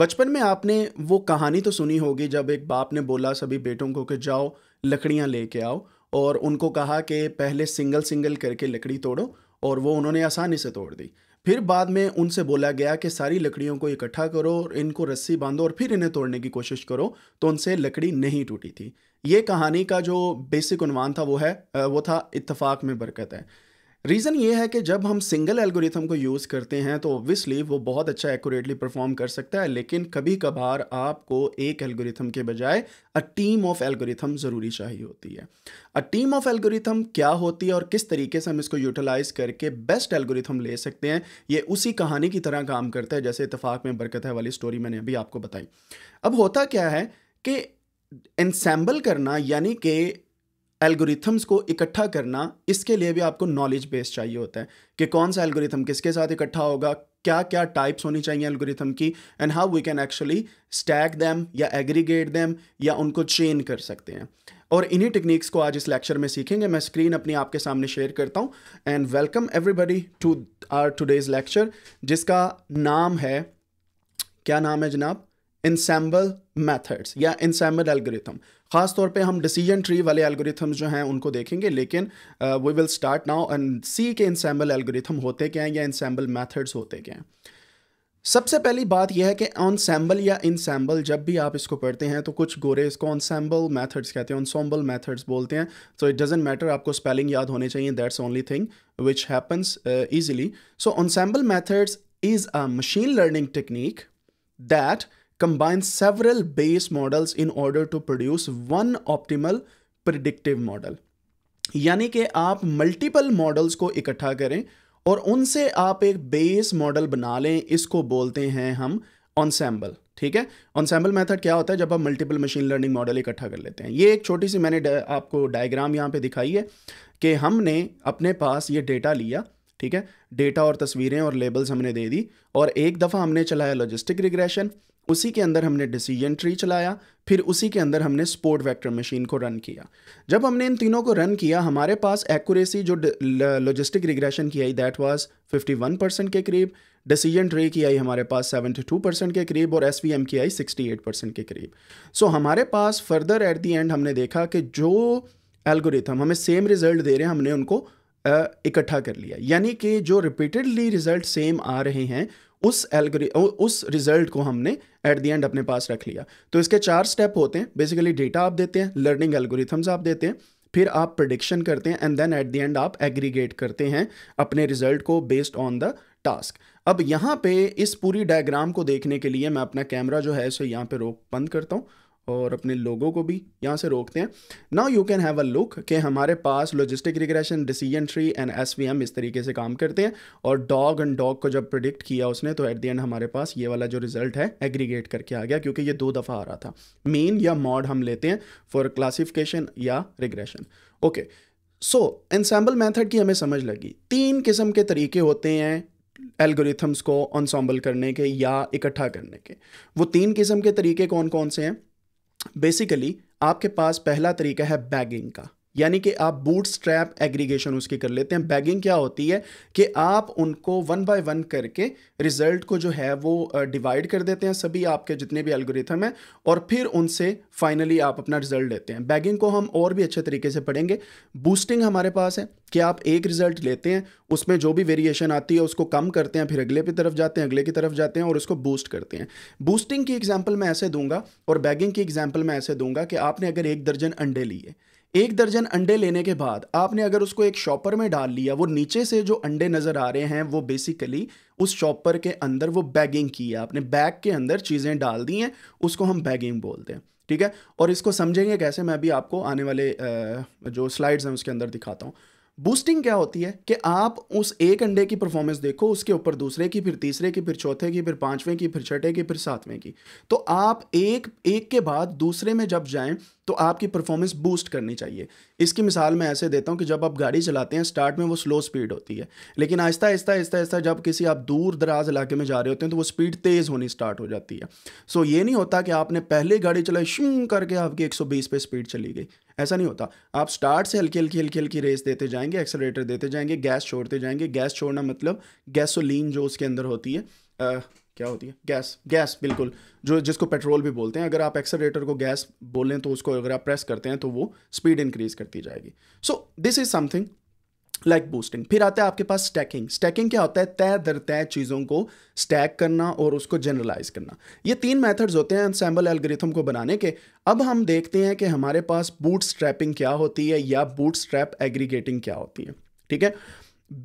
बचपन में आपने वो कहानी तो सुनी होगी जब एक बाप ने बोला सभी बेटों को कि जाओ लकड़ियाँ लेके आओ और उनको कहा कि पहले सिंगल सिंगल करके लकड़ी तोड़ो और वो उन्होंने आसानी से तोड़ दी फिर बाद में उनसे बोला गया कि सारी लकड़ियों को इकट्ठा करो और इनको रस्सी बांधो और फिर इन्हें तोड़ने की कोशिश करो तो उनसे लकड़ी नहीं टूटी थी ये कहानी का जो बेसिक उनवान था वो है वो था इतफाक़ में बरकत है रीज़न ये है कि जब हम सिंगल एल्गोरिथम को यूज़ करते हैं तो ओबियसली वो बहुत अच्छा एक्यूरेटली परफॉर्म कर सकता है लेकिन कभी कभार आपको एक एल्गोरिथम के बजाय अ टीम ऑफ एल्गोरिथम ज़रूरी चाहिए होती है अ टीम ऑफ एल्गोरिथम क्या होती है और किस तरीके से हम इसको यूटिलाइज़ करके बेस्ट एल्गोरिथम ले सकते हैं ये उसी कहानी की तरह काम करता है जैसे इतफाक़ में बरकत है वाली स्टोरी मैंने अभी आपको बताई अब होता क्या है कि इंसेम्बल करना यानी कि एल्गोरिथम्स को इकट्ठा करना इसके लिए भी आपको नॉलेज बेस चाहिए होता है कि कौन सा एल्गोरिथम किसके साथ इकट्ठा होगा क्या क्या टाइप्स होनी चाहिए एल्गोरिथम की and how we can actually stack them या एग्रीगेट दैम या उनको चेन कर सकते हैं और इन्हीं टेक्निक्स को आज इस लेक्चर में सीखेंगे मैं स्क्रीन अपनी आपके सामने शेयर करता हूँ and welcome everybody to our today's lecture जिसका नाम है क्या नाम है जनाब इंसैम्बल मैथड्स या इंसैम्बल एल्गोरिथम खास तौर पे हम डिसीजन ट्री वाले एलगोरिथम जो हैं उनको देखेंगे लेकिन we will start now and see के इंसैम्बल एल्गोरिथम होते क्या हैं या इंसैम्बल मैथड्स होते क्या हैं सबसे पहली बात यह है कि सैम्बल या सैम्बल जब भी आप इसको पढ़ते हैं तो कुछ गोरे इसको ऑनसैम्बल मैथड्स कहते हैं ऑनसॉम्बल मैथड्स बोलते हैं सो इट डजेंट मैटर आपको स्पेलिंग याद होने चाहिए that's only thing which happens easily so ensemble methods is a machine learning technique that combines several base models in order to produce one optimal predictive model यानी कि आप multiple models को इकट्ठा करें और उनसे आप एक बेस मॉडल बना लें इसको बोलते हैं हम ऑनसेम्बल ठीक है ऑनसेम्बल मेथड क्या होता है जब आप मल्टीपल मशीन लर्निंग मॉडल इकट्ठा कर लेते हैं ये एक छोटी सी मैंने आपको डायग्राम यहाँ पे दिखाई है कि हमने अपने पास ये डेटा लिया ठीक है डेटा और तस्वीरें और लेबल्स हमने दे दी और एक दफ़ा हमने चलाया लॉजिस्टिक रिग्रेशन उसी के अंदर हमने डिसीजन ट्री चलाया फिर उसी के अंदर हमने स्पोर्ट वेक्टर मशीन को रन किया जब हमने इन तीनों को रन किया हमारे पास एक्यूरेसी जो लॉजिस्टिक रिग्रेशन की आई दैट वाज 51 परसेंट के करीब डिसीजन ट्री की आई हमारे पास 72 परसेंट के करीब और एस की आई 68 परसेंट के करीब सो so, हमारे पास फर्दर एट दी एंड हमने देखा कि जो एल्गोरिथम हमें सेम रिजल्ट दे रहे हैं हमने उनको इकट्ठा कर लिया यानी कि जो रिपीटेडली रिजल्ट सेम आ रहे हैं उस एलग्री उस रिजल्ट को हमने एट दी एंड अपने पास रख लिया तो इसके चार स्टेप होते हैं बेसिकली डेटा आप देते हैं लर्निंग एल्गोरिथम्स आप देते हैं फिर आप प्रडिक्शन करते हैं and then at the end आप एग्रीगेट करते हैं अपने रिजल्ट को बेस्ड ऑन द टास्क अब यहाँ पे इस पूरी डायग्राम को देखने के लिए मैं अपना कैमरा जो है सो यहाँ पे रोक बंद करता हूँ और अपने लोगों को भी यहाँ से रोकते हैं now you can have a look कि हमारे पास logistic regression decision tree and S V M इस तरीके से काम करते हैं और डॉग एंड डॉग को जब प्रिडिक्ट किया उसने तो एट दी एंड हमारे पास ये वाला जो रिजल्ट है एग्रीगेट करके आ गया क्योंकि ये दो दफ़ा आ रहा था मेन या मॉड हम लेते हैं फॉर क्लासिफिकेशन या regression okay so ensemble method की हमें समझ लगी तीन किस्म के तरीके होते हैं एल्गोरिथम्स को अनसम्बल करने के या इकट्ठा करने के वो तीन किस्म के तरीके कौन कौन से हैं बेसिकली आपके पास पहला तरीका है बैगिंग का यानी कि आप बूट स्ट्रैप एग्रीगेशन उसकी कर लेते हैं बैगिंग क्या होती है कि आप उनको वन बाय वन करके रिजल्ट को जो है वो डिवाइड कर देते हैं सभी आपके जितने भी एल्गोरिथम हैं और फिर उनसे फाइनली आप अपना रिजल्ट लेते हैं बैगिंग को हम और भी अच्छे तरीके से पढ़ेंगे बूस्टिंग हमारे पास है कि आप एक रिजल्ट लेते हैं उसमें जो भी वेरिएशन आती है उसको कम करते हैं फिर अगले की तरफ जाते हैं अगले की तरफ जाते हैं और उसको बूस्ट करते हैं बूस्टिंग की एग्जाम्पल मैं ऐसे दूंगा और बैगिंग की एग्जाम्पल मैं ऐसे दूंगा कि आपने अगर एक दर्जन अंडे लिए एक दर्जन अंडे लेने के बाद आपने अगर उसको एक शॉपर में डाल लिया वो नीचे से जो अंडे नज़र आ रहे हैं वो बेसिकली उस शॉपर के अंदर वो बैगिंग की है आपने बैग के अंदर चीज़ें डाल दी हैं उसको हम बैगिंग बोलते हैं ठीक है और इसको समझेंगे कैसे मैं अभी आपको आने वाले जो स्लाइड्स हैं उसके अंदर दिखाता हूँ बूस्टिंग क्या होती है कि आप उस एक अंडे की परफॉर्मेंस देखो उसके ऊपर दूसरे की फिर तीसरे की फिर चौथे की फिर पांचवें की फिर छठे की फिर सातवें की तो आप एक एक के बाद दूसरे में जब जाएं तो आपकी परफॉर्मेंस बूस्ट करनी चाहिए इसकी मिसाल मैं ऐसे देता हूँ कि जब आप गाड़ी चलाते हैं स्टार्ट में वो स्लो स्पीड होती है लेकिन आहिस्ता आहिस्ता आहिस्ता आहिस्ता जब किसी आप दूर दराज इलाके में जा रहे होते हैं तो वो स्पीड तेज़ होनी स्टार्ट हो जाती है सो ये नहीं होता कि आपने पहले गाड़ी चलाई शू करके आपकी एक पे स्पीड चली गई ऐसा नहीं होता आप स्टार्ट से हल्की हल्की हल्की हल्की रेस देते जाएंगे एक्सलेटर देते जाएंगे गैस छोड़ते जाएंगे गैस छोड़ना मतलब गैसोलीन जो उसके अंदर होती है क्या होती है गैस गैस बिल्कुल जो जिसको पेट्रोल भी बोलते हैं अगर आप एक्सलेटर को गैस बोलें तो उसको अगर आप प्रेस करते हैं तो वो स्पीड इंक्रीज करती जाएगी so this is something like boosting फिर आता है आपके पास स्टैकिंग स्टैकिंग क्या होता है तय दर तय चीज़ों को स्टैक करना और उसको जनरलाइज करना ये तीन मेथड्स होते हैं सैम्बल एल्ग्रिथम को बनाने के अब हम देखते हैं कि हमारे पास बूट स्ट्रैपिंग क्या होती है या बूट स्ट्रैप एग्रीगेटिंग क्या होती है ठीक है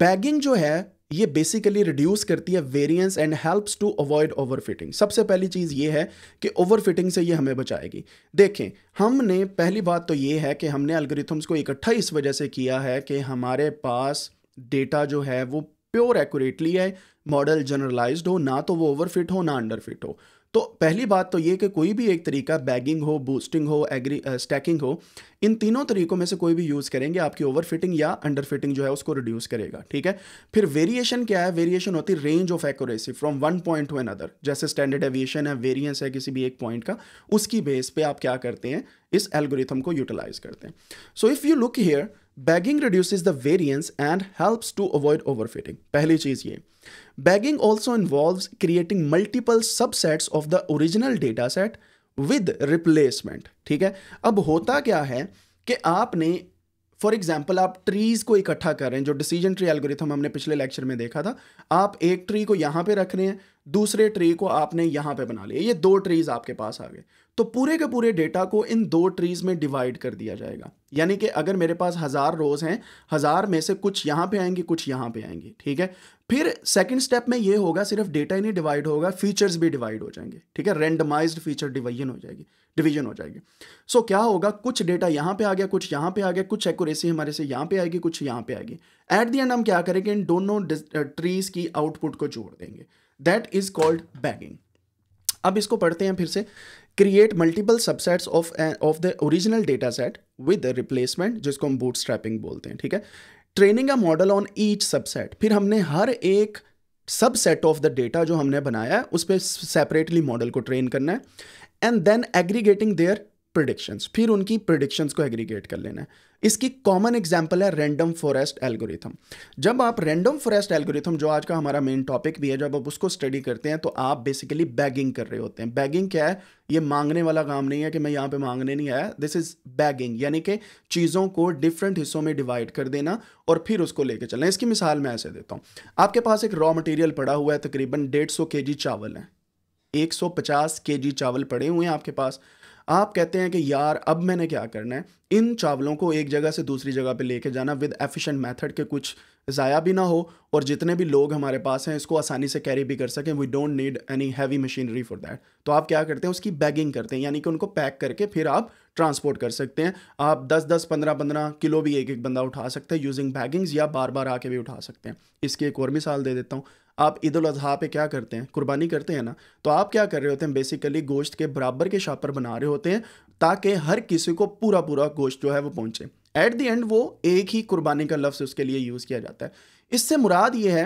बैगिंग जो है ये बेसिकली रिड्यूस करती है variance and helps to avoid overfitting सबसे पहली चीज़ ये है कि ओवरफिटिंग से ये हमें बचाएगी देखें हमने पहली बात तो ये है कि हमने अलग्रिथम्स को इकट्ठा इस वजह से किया है कि हमारे पास डेटा जो है वो प्योर एक्यूरेटली है मॉडल जनरलाइज्ड हो ना तो वो ओवरफिट हो ना अंडरफिट हो तो पहली बात तो ये कि कोई भी एक तरीका बैगिंग हो बूस्टिंग हो एग्री स्टैकिंग uh, हो इन तीनों तरीकों में से कोई भी यूज़ करेंगे आपकी ओवर फिटिंग या अंडर फिटिंग जो है उसको रिड्यूस करेगा ठीक है फिर वेरिएशन क्या है वेरिएशन होती है range of accuracy from one point to another जैसे स्टैंडर्ड एविएशन है वेरियंस है किसी भी एक पॉइंट का उसकी बेस पर आप क्या करते हैं इस एल्गोरिथम को यूटिलाइज करते हैं so if you look here bagging reduce the variance and helps to avoid overfitting पहली चीज ये bagging also involve creating multiple subsets of the original data set with replacement ठीक है अब होता क्या है कि आपने फॉर एग्जाम्पल आप ट्रीज को इकट्ठा कर रहे हैं जो डिसीजन ट्री एल्गोरिथम हमने पिछले लेक्चर में देखा था आप एक ट्री को यहां पे रख रहे हैं दूसरे ट्री को आपने यहाँ पे बना लिया ये दो ट्रीज आपके पास आ गए तो पूरे के पूरे डेटा को इन दो ट्रीज में डिवाइड कर दिया जाएगा यानी कि अगर मेरे पास हज़ार रोज हैं हज़ार में से कुछ यहाँ पे आएंगी कुछ यहाँ पे आएंगी ठीक है फिर सेकंड स्टेप में ये होगा सिर्फ डेटा ही नहीं डिवाइड होगा फीचर्स भी डिवाइड हो जाएंगे ठीक है रेंडमाइज्ड फीचर डिवीजन हो जाएगी डिवीजन हो जाएगी सो क्या होगा कुछ डेटा यहाँ पे आ गया कुछ यहाँ पे आ गया कुछ एक्यूरेसी हमारे से यहाँ पे आएगी कुछ यहाँ पे आएगी एट दी एंड हम क्या करेंगे इन दोनों ट्रीज की आउटपुट को जोड़ देंगे दैट इज कॉल्ड बैगिंग अब इसको पढ़ते हैं फिर से create multiple subsets of of the original data set with replacement जिसको हम बूट स्ट्रैपिंग बोलते हैं ठीक है training a model on each subset फिर हमने हर एक सबसेट ऑफ द डेटा जो हमने बनाया है उस पर सेपरेटली मॉडल को ट्रेन करना है and then aggregating their predictions फिर उनकी प्रिडिक्शंस को एग्रीगेट कर लेना है इसकी कॉमन एग्जाम्पल है रैंडम फॉरेस्ट एल्गोरिथम जब आप रैंडम फॉरेस्ट एल्गोरिथम जो आज का हमारा मेन टॉपिक भी है जब आप उसको स्टडी करते हैं तो आप बेसिकली बैगिंग कर रहे होते हैं बैगिंग क्या है ये मांगने वाला काम नहीं है कि मैं यहाँ पे मांगने नहीं आया दिस इज बैगिंग यानी कि चीज़ों को डिफरेंट हिस्सों में डिवाइड कर देना और फिर उसको लेके चलना इसकी मिसाल मैं ऐसे देता हूँ आपके पास एक रॉ मटेरियल पड़ा हुआ है तकरीबन डेढ़ सौ चावल है 150 सौ चावल पड़े हुए हैं आपके पास आप कहते हैं कि यार अब मैंने क्या करना है इन चावलों को एक जगह से दूसरी जगह पे लेके जाना विद एफिशिएंट मेथड के कुछ ज़ाया भी ना हो और जितने भी लोग हमारे पास हैं इसको आसानी से कैरी भी कर सकें we don't need any heavy machinery for that तो आप क्या करते हैं उसकी बैगिंग करते हैं यानी कि उनको पैक करके फिर आप ट्रांसपोर्ट कर सकते हैं आप 10 10 15 15 किलो भी एक एक बंदा उठा सकते हैं यूजिंग बैगिंग्स या बार बार आके भी उठा सकते हैं इसकी एक और मिसाल दे देता हूँ आप ईद अजहा पे क्या करते हैं कुर्बानी करते हैं ना तो आप क्या कर रहे होते हैं बेसिकली गोश्त के बराबर के शापर बना रहे होते हैं ताकि हर किसी को पूरा पूरा गोश्त जो है वो पहुँचे एट द एंड वो एक ही कुर्बानी का लफ्ज़ उसके लिए यूज़ किया जाता है इससे मुराद ये है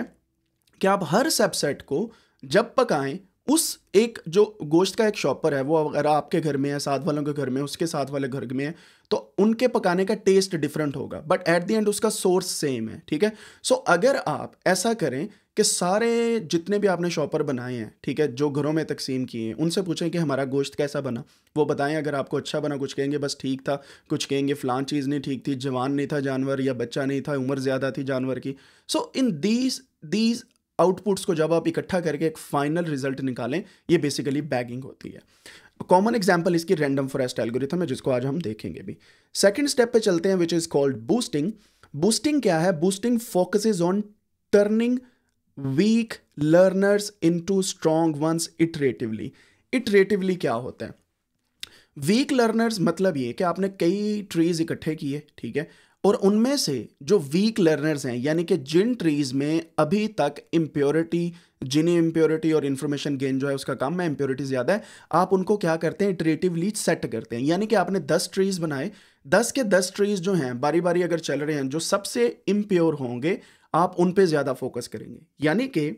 कि आप हर सबसेट को जब पकाएं उस एक जो गोश्त का एक शॉपर है वो अगर आपके घर में है साथ वालों के घर में उसके साथ वाले घर में है तो उनके पकाने का टेस्ट डिफरेंट होगा बट एट द एंड उसका सोर्स सेम है ठीक है सो so, अगर आप ऐसा करें कि सारे जितने भी आपने शॉपर बनाए हैं ठीक है जो घरों में तकसीम किए हैं उनसे पूछें कि हमारा गोश्त कैसा बना वो बताएं अगर आपको अच्छा बना कुछ कहेंगे बस ठीक था कुछ कहेंगे फ़लान चीज़ नहीं ठीक थी जवान नहीं था जानवर या बच्चा नहीं था उम्र ज़्यादा थी जानवर की so in these these outputs को जब आप इकट्ठा करके एक फाइनल रिजल्ट निकालें ये बेसिकली बैगिंग होती है कॉमन एग्जाम्पल इसकी रैंडम फॉरेस्ट एल्गोरिथम है जिसको आज हम देखेंगे भी सेकेंड स्टेप पे चलते हैं which is called boosting boosting क्या है boosting focuses on turning weak learners into strong ones iteratively iteratively क्या होता है वीक लर्नर्स मतलब ये कि आपने कई ट्रीज इकट्ठे किए ठीक है और उनमें से जो वीक लर्नर्स हैं यानी कि जिन ट्रीज़ में अभी तक इम्प्योरिटी जिन्हें इम्प्योरिटी और इन्फॉर्मेशन गेन जो है उसका काम है इम्प्योरिटी ज़्यादा है आप उनको क्या करते हैं इटरेटिवली सेट करते हैं यानी कि आपने दस ट्रीज़ बनाए दस के दस ट्रीज़ जो हैं बारी बारी अगर चल रहे हैं जो सबसे इम्प्योर होंगे आप उन पर ज़्यादा फोकस करेंगे यानी कि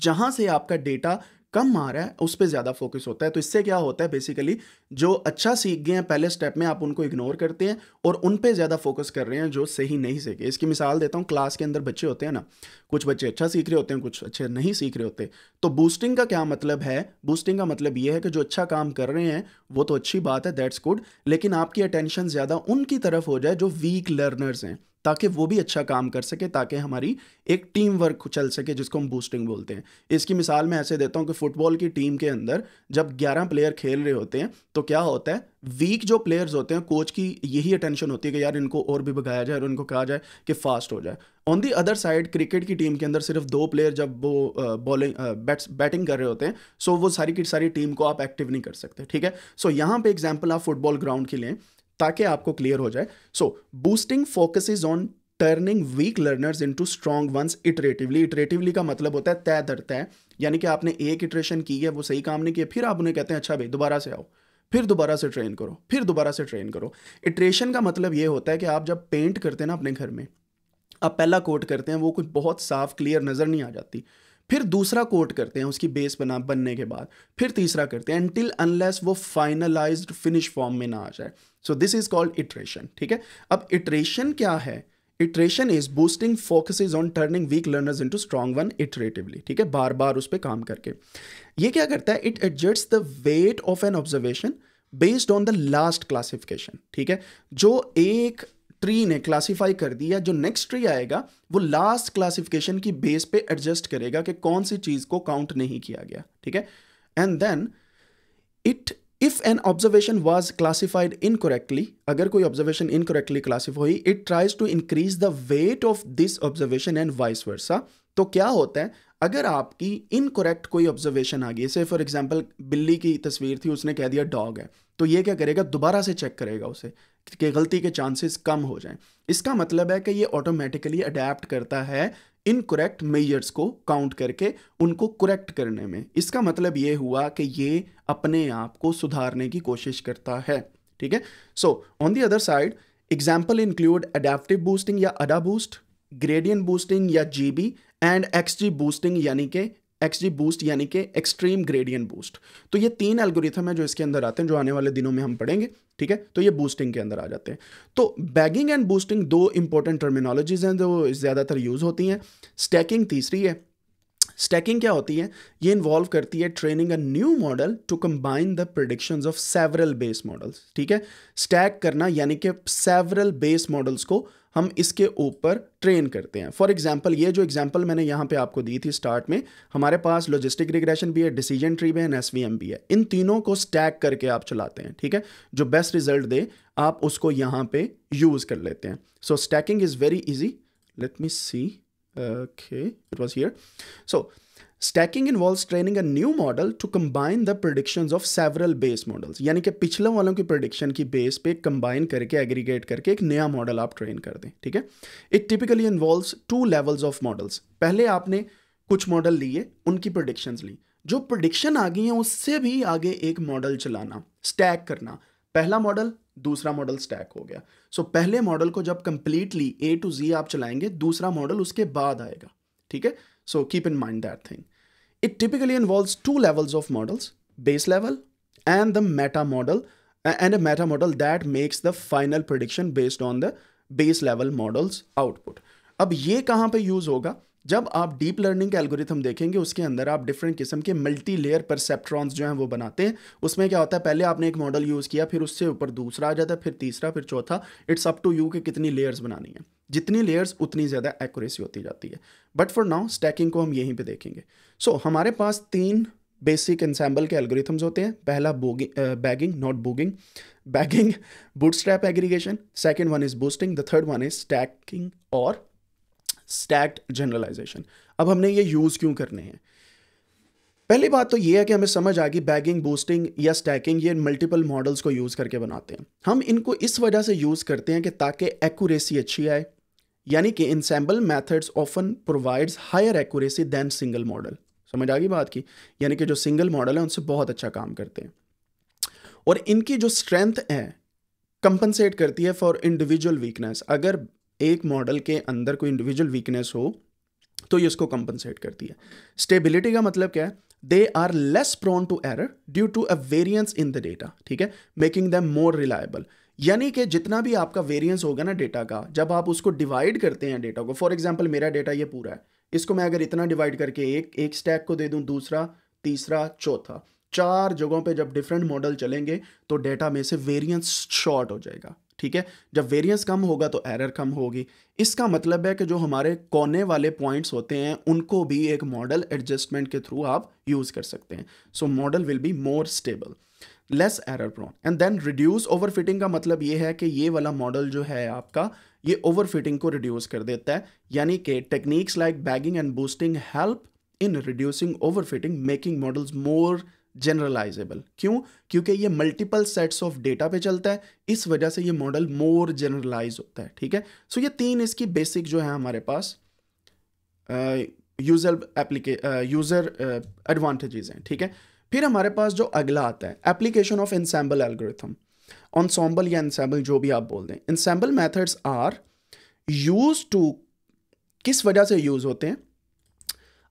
जहाँ से आपका डेटा कम आ रहा है उस पर ज़्यादा फोकस होता है तो इससे क्या होता है बेसिकली जो अच्छा सीख गए हैं पहले स्टेप में आप उनको इग्नोर करते हैं और उन पर ज़्यादा फोकस कर रहे हैं जो सही नहीं सीखे इसकी मिसाल देता हूँ क्लास के अंदर बच्चे होते हैं ना कुछ बच्चे अच्छा सीख रहे होते हैं कुछ अच्छे नहीं सीख रहे होते तो बूस्टिंग का क्या मतलब है बूस्टिंग का मतलब ये है कि जो अच्छा काम कर रहे हैं वो तो अच्छी बात है दैट्स गुड लेकिन आपकी अटेंशन ज़्यादा उनकी तरफ हो जाए जो वीक लर्नर्स हैं ताकि वो भी अच्छा काम कर सके ताकि हमारी एक टीम वर्क चल सके जिसको हम बूस्टिंग बोलते हैं इसकी मिसाल मैं ऐसे देता हूँ कि फुटबॉल की टीम के अंदर जब 11 प्लेयर खेल रहे होते हैं तो क्या होता है वीक जो प्लेयर्स होते हैं कोच की यही अटेंशन होती है कि यार इनको और भी भगाया जाए और उनको कहा जाए कि फास्ट हो जाए on the other side cricket की टीम के अंदर सिर्फ दो प्लेयर जब वो बॉलिंग बैट्स बैटिंग कर रहे होते हैं सो so वो सारी की सारी टीम को आप एक्टिव नहीं कर सकते ठीक है सो so यहाँ पे एग्जाम्पल आप फुटबॉल ग्राउंड के लें ताकि आपको क्लियर हो जाए so boosting focus is on turning weak learners into strong ones iteratively iteratively का मतलब होता है तय दर तय यानी कि आपने एक इटरेशन की है वो सही काम नहीं किया फिर आप उन्हें कहते हैं अच्छा भाई दोबारा से आओ फिर दोबारा से ट्रेन करो फिर दोबारा से ट्रेन करो इटरेशन का मतलब ये होता है कि आप जब पेंट करते हैं ना अपने घर में आप पहला कोट करते हैं वो कुछ बहुत साफ क्लियर नज़र नहीं आ जाती फिर दूसरा कोट करते हैं उसकी बेस बना बनने के बाद फिर तीसरा करते हैं एंटिल अनलेस वो फाइनलाइज फिनिश फॉर्म में ना आ जाए so this is called iteration ठीक है अब इटरेशन क्या है iteration is boosting focuses on turning weak learners to strong one iteratively ठीक है बार बार उस पर काम करके ये क्या करता है it adjust the weight of an observation based on the last classification ठीक है जो एक ट्री ने क्लासीफाई कर दिया जो नेक्स्ट ट्री आएगा वो लास्ट क्लासिफिकेशन की बेस पे एडजस्ट करेगा कि कौन सी चीज को काउंट नहीं किया गया ठीक है and then it if an observation was classified incorrectly अगर कोई ऑब्जर्वेशन इनकोरेक्टली क्लासिफाई हुई it tries to increase the weight of this observation and vice versa तो क्या होता है अगर आपकी इनकोरेक्ट कोई ऑब्जर्वेशन आ गई से फॉर एग्जाम्पल बिल्ली की तस्वीर थी उसने कह दिया डॉग है तो ये क्या करेगा दोबारा से चेक करेगा उसे के गलती के चांसेस कम हो जाएं इसका मतलब है कि ये ऑटोमेटिकली अडेप्ट करता है इन करेक्ट मेजर्स को काउंट करके उनको करेक्ट करने में इसका मतलब ये हुआ कि ये अपने आप को सुधारने की कोशिश करता है ठीक है so on the other side example include adaptive boosting या अडा बूस्ट ग्रेडियन बूस्टिंग या G B and X G boosting यानी कि एक्स जी बूस्ट यानी कि एक्सट्रीम ग्रेडियंट बूस्ट तो ये तीन एल्गोरिथम है जो इसके अंदर आते हैं जो आने वाले दिनों में हम पढ़ेंगे ठीक है तो ये बूस्टिंग के अंदर आ जाते हैं तो बैगिंग एंड बूस्टिंग दो इंपॉर्टेंट टर्मिनोलॉजीज हैं जो ज़्यादातर यूज़ होती हैं स्टैकिंग तीसरी है स्टैकिंग क्या होती है ये इन्वॉल्व करती है training a new model to combine the predictions of several base models ठीक है स्टैक करना यानी कि सेवरल बेस मॉडल्स को हम इसके ऊपर ट्रेन करते हैं फॉर एग्जाम्पल ये जो एग्जाम्पल मैंने यहाँ पे आपको दी थी स्टार्ट में हमारे पास लॉजिस्टिक रिग्रेशन भी है डिसीजन ट्री भी है वी एस भी है इन तीनों को स्टैक करके आप चलाते हैं ठीक है जो बेस्ट रिजल्ट दे आप उसको यहाँ पे यूज़ कर लेते हैं so stacking is very easy let me see okay it was here so stacking involve training a new model to combine the predictions of several base models यानी कि पिछले वालों की प्रोडिक्शन की बेस पे कंबाइन करके एग्रीगेट करके एक नया मॉडल आप ट्रेन कर दें ठीक है it typically involve two levels of models पहले आपने कुछ मॉडल लिए उनकी प्रोडिक्शंस ली जो प्रोडिक्शन आ गई हैं उससे भी आगे एक मॉडल चलाना स्टैक करना पहला मॉडल दूसरा मॉडल स्टैक हो गया सो so, पहले मॉडल को जब कंप्लीटली ए टू जी आप चलाएंगे दूसरा मॉडल उसके बाद आएगा ठीक है so keep in mind that thing it typically involve two levels of models base level and the meta model and a meta model that makes the final prediction based on the base level models output अब ये कहां पे use होगा जब आप deep learning के algorithm देखेंगे उसके अंदर आप डिफरेंट किस्म के मल्टी लेयर परसेप्ट्रॉन्स जो हैं वो बनाते हैं उसमें क्या होता है पहले आपने एक मॉडल यूज़ किया फिर उससे ऊपर दूसरा आ जाता है फिर तीसरा फिर चौथा इट्स अप टू यू कि कितनी लेयर्स बनानी है जितनी लेयर्स उतनी ज़्यादा एक्यूरेसी होती जाती है बट फॉर नाउ स्टैकिंग को हम यहीं पर देखेंगे सो so, हमारे पास तीन बेसिक एनसेम्बल के एल्गोरिथम्स होते हैं पहला bagging not bogging bagging strap aggregation second one is boosting the third one is stacking और स्टैक्ट जनरलाइजेशन अब हमने ये यूज़ क्यों करने हैं पहली बात तो ये है कि हमें समझ आ गई बैगिंग बूस्टिंग या स्टैकिंग ये मल्टीपल मॉडल्स को यूज़ करके बनाते हैं हम इनको इस वजह से यूज़ करते हैं कि ताकि एक्यूरेसी अच्छी आए यानी कि ensemble methods often provides higher accuracy than single model समझ आ गई बात की यानी कि जो सिंगल मॉडल है उनसे बहुत अच्छा काम करते हैं और इनकी जो स्ट्रेंथ है कंपनसेट करती है फॉर इंडिविजुअल वीकनेस अगर एक मॉडल के अंदर कोई इंडिविजुअल वीकनेस हो तो ये उसको कंपनसेट करती है स्टेबिलिटी का मतलब क्या है they are less prone to error due to a variance in the data ठीक है मेकिंग दैम मोर रिलायबल यानी कि जितना भी आपका वेरियंस होगा ना डेटा का जब आप उसको डिवाइड करते हैं डेटा को फॉर एग्जाम्पल मेरा डेटा ये पूरा है इसको मैं अगर इतना डिवाइड करके एक एक स्टैक को दे दूं दूसरा तीसरा चौथा चार जगहों पे जब डिफरेंट मॉडल चलेंगे तो डेटा में से वेरिएंस शॉर्ट हो जाएगा ठीक है जब वेरिएंस कम होगा तो एरर कम होगी इसका मतलब है कि जो हमारे कोने वाले पॉइंट्स होते हैं उनको भी एक मॉडल एडजस्टमेंट के थ्रू आप यूज़ कर सकते हैं so model will be more stable less error prone and then reduce over fitting का मतलब ये है कि ये वाला मॉडल जो है आपका ये ओवर फिटिंग को रिड्यूस कर देता है यानी कि techniques like bagging and boosting help in reducing over fitting making models more generalizable क्यों क्योंकि ये मल्टीपल सेट्स ऑफ डेटा पे चलता है इस वजह से ये मॉडल मोर जनरलाइज होता है ठीक है सो so ये तीन इसकी बेसिक जो है हमारे पास यूजर एप्लीके यूजर एडवांटेजेस हैं ठीक है फिर हमारे पास जो अगला आता है application of ensemble algorithm ensemble या इंसैम्बल जो भी आप बोल दें ensemble methods are use to किस वजह से यूज होते हैं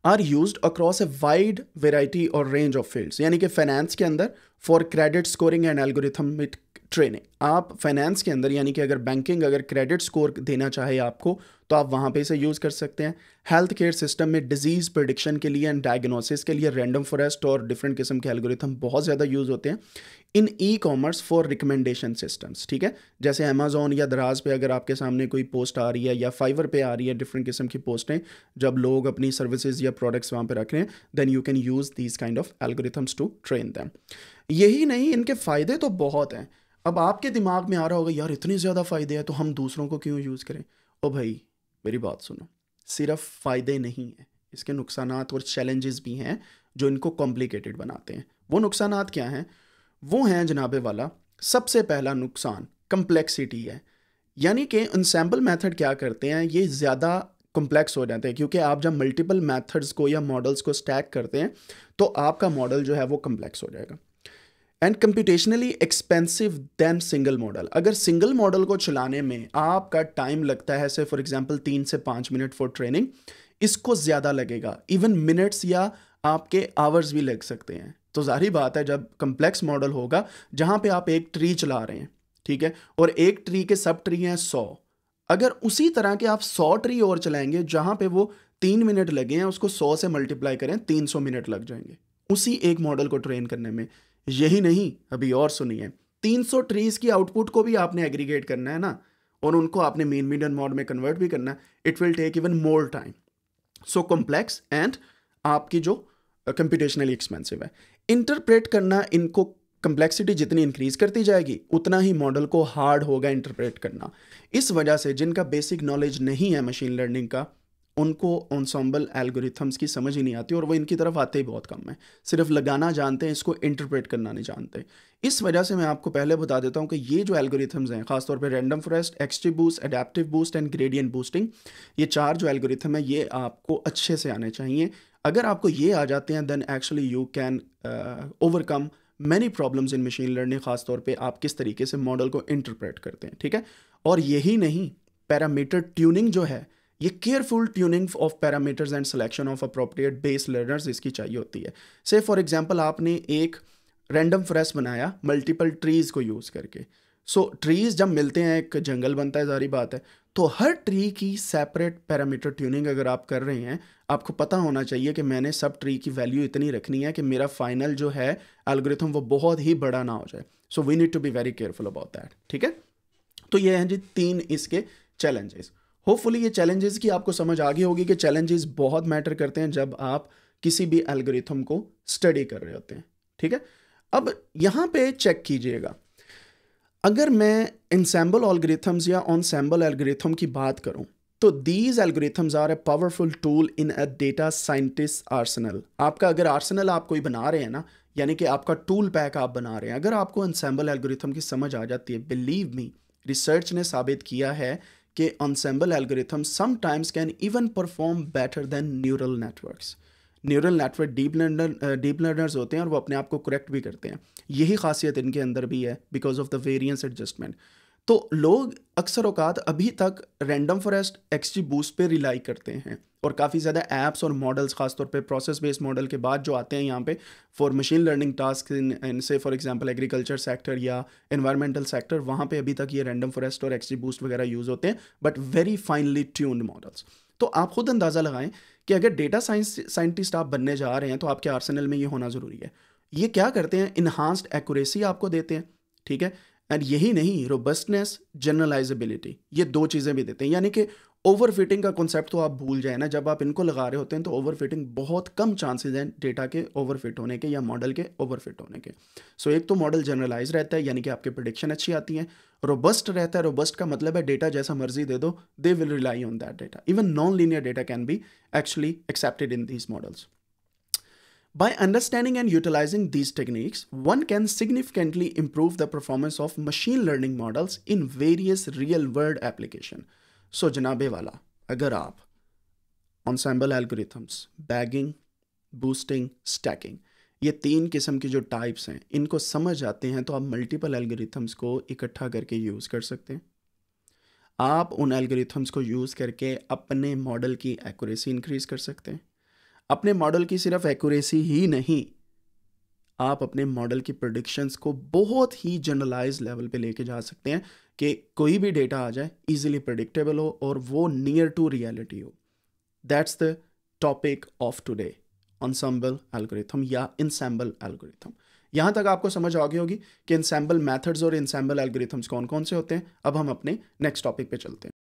are use across a wide variety और रेंज ऑफ फील्ड यानी कि फाइनेंस के अंदर for credit scoring and algorithmic training आप फाइनेंस के अंदर यानी कि अगर बैंकिंग अगर क्रेडिट स्कोर देना चाहे आपको तो आप वहाँ पे इसे यूज़ कर सकते हैं हेल्थ केयर सिस्टम में डिजीज़ प्रडिक्शन के लिए एंड डायग्नोसिस के लिए रैंडम फॉरेस्ट और डिफरेंट किस्म के एल्गोरिथम बहुत ज़्यादा यूज़ होते हैं in e commerce for recommendation systems ठीक है जैसे अमेजोन या दराज पे अगर आपके सामने कोई पोस्ट आ रही है या फाइवर पे आ रही है डिफरेंट किस्म की पोस्टें जब लोग अपनी सर्विसेज या प्रोडक्ट्स वहाँ पर रख रहे हैं then you can use these kind of algorithms to train them यही नहीं इनके फ़ायदे तो बहुत हैं अब आपके दिमाग में आ रहा होगा यार इतने ज़्यादा फ़ायदे हैं तो हम दूसरों को क्यों यूज़ करें ओ भाई मेरी बात सुनो सिर्फ फ़ायदे नहीं हैं इसके नुकसान और चैलेंजेस भी हैं जो इनको कॉम्प्लिकेटेड बनाते हैं वो नुकसान क्या हैं वो हैं जनाबे वाला सबसे पहला नुकसान कम्प्लेक्सिटी है यानी कि इंसम्बल मेथड क्या करते हैं ये ज़्यादा कम्प्लेक्स हो जाते हैं क्योंकि आप जब मल्टीपल मेथड्स को या मॉडल्स को स्टैक करते हैं तो आपका मॉडल जो है वो कम्प्लेक्स हो जाएगा and computationally expensive than single model अगर सिंगल मॉडल को चलाने में आपका टाइम लगता है से फॉर एग्जाम्पल तीन से पाँच मिनट फॉर ट्रेनिंग इसको ज़्यादा लगेगा इवन मिनट्स या आपके आवर्स भी लग सकते हैं तो जाहिर बात है जब कम्प्लेक्स मॉडल होगा जहाँ पे आप एक ट्री चला रहे हैं ठीक है और एक ट्री के सब ट्री हैं सौ अगर उसी तरह के आप सौ ट्री और चलाएंगे जहाँ पे वो तीन मिनट लगे हैं उसको सौ से मल्टीप्लाई करें तीन सौ मिनट लग जाएंगे उसी एक मॉडल को ट्रेन करने में यही नहीं अभी और सुनिए 300 ट्रीज की आउटपुट को भी आपने एग्रीगेट करना है ना और उनको आपने मेन मीडियन मॉड में कन्वर्ट भी करना है it will take even more time so complex and आपकी जो कंप्यूटेशनली uh, एक्सपेंसिव है इंटरप्रेट करना इनको कम्प्लेक्सिटी जितनी इंक्रीज करती जाएगी उतना ही मॉडल को हार्ड होगा इंटरप्रेट करना इस वजह से जिनका बेसिक नॉलेज नहीं है मशीन लर्निंग का उनको ऑनसम्बल एल्गोरिथम्स की समझ ही नहीं आती और वो इनकी तरफ आते ही बहुत कम है सिर्फ लगाना जानते हैं इसको इंटरप्रेट करना नहीं जानते इस वजह से मैं आपको पहले बता देता हूँ कि ये जो एल्गोरिथम्स हैं खासतौर पे random forest extra boost adaptive boost and gradient boosting ये चार जो एल्गोरिथम है ये आपको अच्छे से आने चाहिए अगर आपको ये आ जाते हैं then actually you can overcome many problems in machine learning खासतौर पर आप किस तरीके से मॉडल को इंटरप्रेट करते हैं ठीक है और यही नहीं पैरामीटर ट्यूनिंग जो है ये careful tuning of parameters and selection of appropriate base learners इसकी चाहिए होती है से फॉर एग्जांपल आपने एक रैंडम फ्रेस बनाया मल्टीपल ट्रीज़ को यूज़ करके सो so, ट्रीज़ जब मिलते हैं एक जंगल बनता है जारी बात है तो हर ट्री की सेपरेट पैरामीटर ट्यूनिंग अगर आप कर रहे हैं आपको पता होना चाहिए कि मैंने सब ट्री की वैल्यू इतनी रखनी है कि मेरा फाइनल जो है एल्गोरिथम वो बहुत ही बड़ा ना हो जाए so we need to be very careful about that ठीक है तो ये हैं जी तीन इसके चैलेंजेस होपफुली ये चैलेंजेस की आपको समझ आ गई होगी कि चैलेंजेस बहुत मैटर करते हैं जब आप किसी भी एल्गोरिथम को स्टडी कर रहे होते हैं ठीक है अब यहां पे चेक कीजिएगा अगर मैं इनसेम्बल एल्गोरिथम्स या ऑनसेम्बल एल्गोरिथम की बात करूँ तो these algorithms are a powerful tool in a data scientist arsenal आपका अगर आर्सनल आप कोई बना रहे हैं ना यानी कि आपका टूल पैक आप बना रहे हैं अगर आपको इनसेम्बल एल्गोरिथम की समझ आ जाती है बिलीव मी रिसर्च ने साबित किया है कि ensemble algorithms sometimes can even perform better than neural networks. Neural network deep learner deep learners होते हैं और वो अपने आप को करेक्ट भी करते हैं यही खासियत इनके अंदर भी है because of the variance adjustment तो लोग अक्सर अवकात अभी तक रैंडम फॉरेस्ट एक्सजी बूस्ट पे रिलाई करते हैं और काफ़ी ज़्यादा ऐप्स और मॉडल्स खासतौर पे प्रोसेस बेस्ड मॉडल के बाद जो आते हैं यहाँ पे फॉर मशीन लर्निंग टास्क इन से फॉर एग्जांपल एग्रीकल्चर सेक्टर या इन्वायरमेंटल सेक्टर वहाँ पे अभी तक ये रैंडम फॉरेस्ट और एक्सजी बूस्ट वगैरह यूज़ होते हैं but very finally tuned models तो आप खुद अंदाज़ा लगाएं कि अगर डेटा साइंस साइंटिस्ट आप बनने जा रहे हैं तो आपके आर्सनल में ये होना ज़रूरी है ये क्या करते हैं इन्हांस्ड एक्यूरेसी आपको देते हैं ठीक है एंड यही नहीं रोबस्टनेस जनरलाइजेबिलिटी ये दो चीज़ें भी देते हैं यानी कि ओवर फिटिंग का कॉन्सेप्ट तो आप भूल जाए ना जब आप इनको लगा रहे होते हैं तो ओवर फिटिंग बहुत कम चांसेज हैं डेटा के ओवर फिट होने के या मॉडल के ओवर फिट होने के सो so, एक तो मॉडल जनरलाइज रहता है यानी कि आपके प्रडिक्शन अच्छी आती हैं रोबस्ट रहता है रोबस्ट का मतलब है डेटा जैसा मर्जी दे दो they will rely on that data even non linear data can be actually accepted in these models By understanding and utilizing these techniques, one can significantly improve the performance of machine learning models in various real-world applications. So janabe wala, agar aap ensemble algorithms, bagging, boosting, stacking, ये तीन किस्म की जो types हैं इनको समझ आते हैं तो आप मल्टीपल एल्गोरिथम्स को इकट्ठा करके यूज़ कर सकते हैं आप उन एल्गोरिथम्स को यूज़ करके अपने मॉडल की एक्यूरेसी इंक्रीज़ कर सकते हैं अपने मॉडल की सिर्फ एक्यूरेसी ही नहीं आप अपने मॉडल की प्रोडिक्शंस को बहुत ही जनरलाइज लेवल पे लेके जा सकते हैं कि कोई भी डेटा आ जाए इजीली प्रडिक्टेबल हो और वो नियर टू रियलिटी हो that's the topic of today ensemble algorithm या इनसेम्बल एल्गोरिथम यहाँ तक आपको समझ आ गई होगी कि इनसेम्बल मैथड्स और इनसेम्बल एल्गोरिथम्स कौन कौन से होते हैं अब हम अपने नेक्स्ट टॉपिक पे चलते हैं